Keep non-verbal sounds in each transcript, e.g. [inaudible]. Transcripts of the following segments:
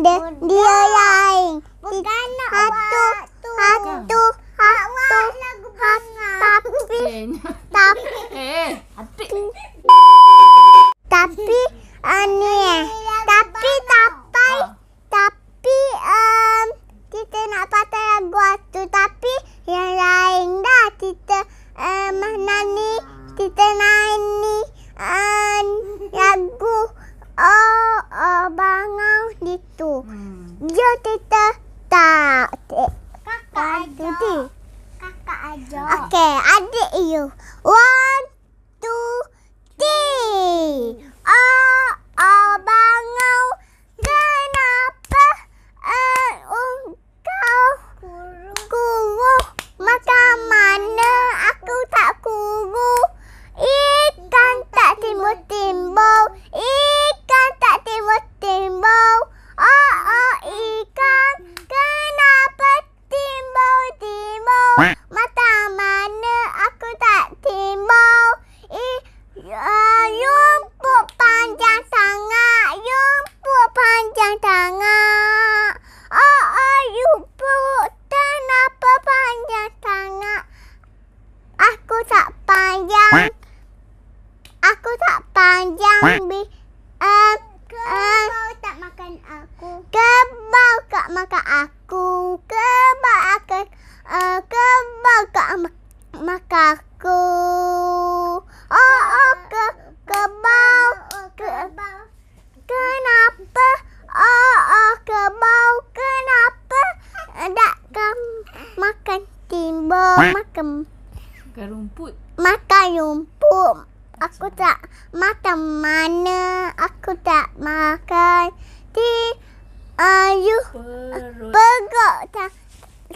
dia dia lain. Bukan satu, satu, waktu. Tapi, tapi, [laughs] eh, tapi, tapi, tapi, ya, Maka aku ke bak akan uh, eh, ke bak makan aku. Oh oh ke kebau ke kenapa? Oh oh kebau kenapa? Tak kan makan timbal makan makan rumput makan rumput aku tak makan mana aku tak makan timbul Ayu perut ta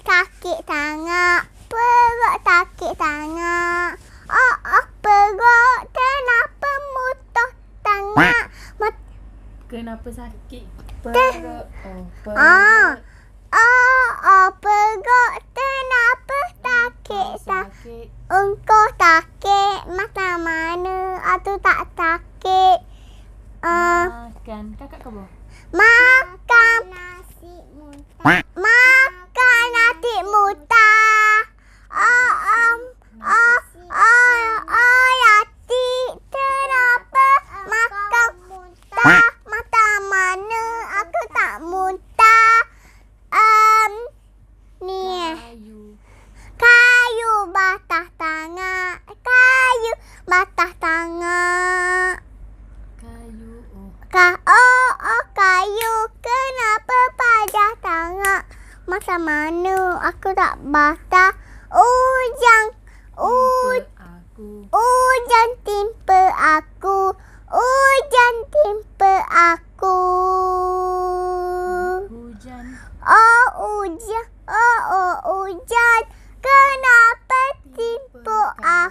sakit tangan. Perut sakit tangan. Oh, oh perut kenapa mutuh tangan. Mut kenapa sakit perut? Oh, Ah. Oh, oh, perut kenapa sakit tangan. Sakit. Engkau. kat mata ujang ujang timpa aku ujang timpa aku oh ujang oh oh ujang kenapa timpa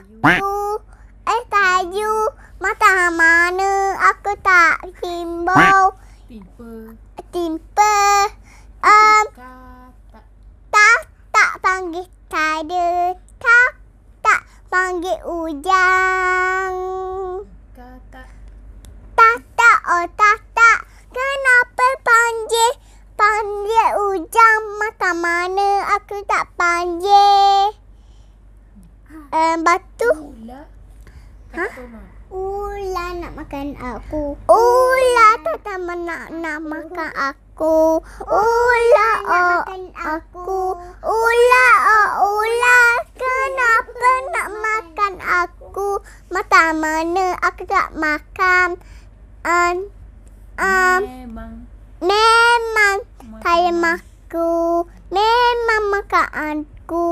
aku eh tayu mata mana aku tak timbau timpa timpa Oh tak Kenapa panggil panggil ujang macam mana aku tak panggil? Um, batu. Ula. Ha? Ula nak makan aku. Ula tak tahu nak nak makan aku. Ula oh aku. Ula oh ula kenapa nak makan aku? Mata mana aku tak makan? um, um, memang memang tayar makku memang makaanku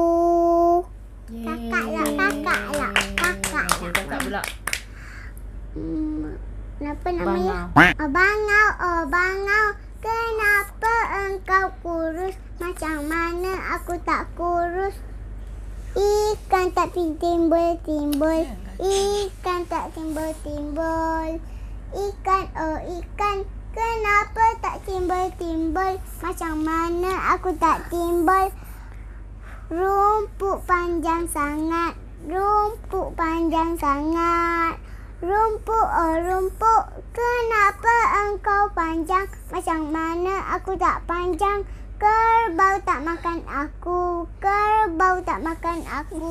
kakaklah kakaklah kakak lah, lah, lah. kakak pula kenapa hmm, namanya abangau abangau oh, oh, kenapa engkau kurus macam mana aku tak kurus ikan tak timbul timbul ikan tak timbul timbul Ikan oh ikan Kenapa tak timbul-timbul Macam mana aku tak timbul Rumput panjang sangat Rumput panjang sangat Rumput oh rumput Kenapa engkau panjang Macam mana aku tak panjang Kerbau tak makan aku Kerbau tak makan aku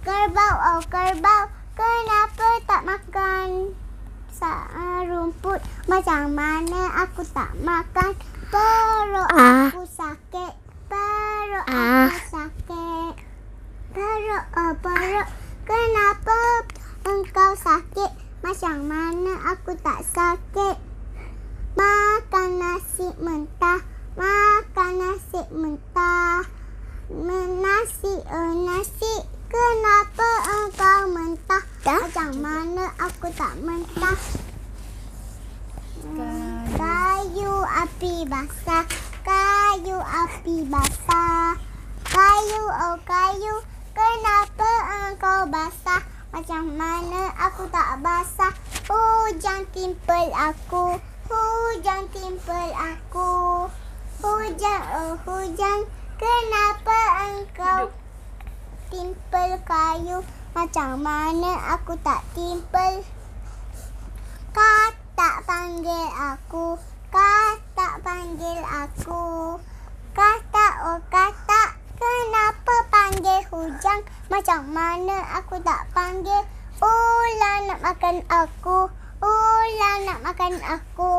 Kerbau oh kerbau Kenapa tak makan rumput macam mana aku tak makan perut ah. aku sakit perut ah. aku sakit perut oh perut kenapa engkau sakit macam mana aku tak sakit makan nasi mentah makan nasi mentah nasi oh nasi aku tak mentah. Kayu api basah, kayu api basah. Kayu oh kayu, kenapa engkau basah? Macam mana aku tak basah? Hujan timpel aku, hujan timpel aku. Hujan oh hujan, kenapa engkau timpel kayu? Macam mana aku tak timpel Kau tak panggil aku Kau tak panggil aku Kau tak, oh kau tak Kenapa panggil hujan Macam mana aku tak panggil Ula nak makan aku Ula nak makan aku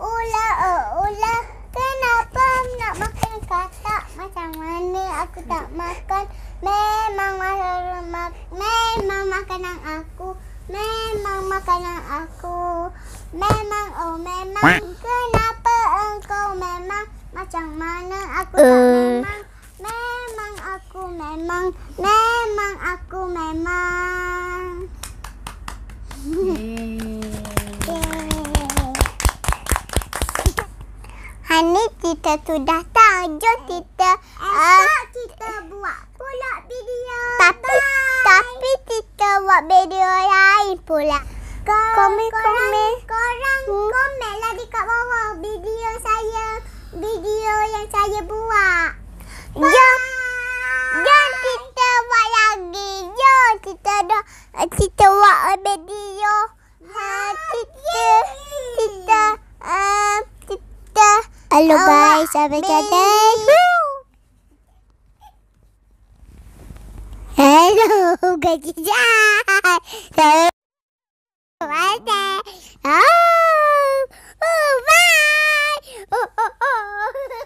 Ula, oh ula Kenapa nak makan kata macam mana aku tak makan memang rumah memang makanan aku memang makanan aku memang oh memang kenapa engkau memang macam mana aku tak eh. memang memang aku memang memang aku memang hmm. [laughs] Hani kita sudah jom kita Esok uh, kita buat pula video Tapi bye. tapi kita buat video lain pula kau, Komen korang, komen Korang hmm. komen lah dekat bawah video saya Video yang saya buat guys. Have a good day. Hello, [laughs] good job. So, [laughs] Oh, oh, bye. Oh, oh, oh. [laughs]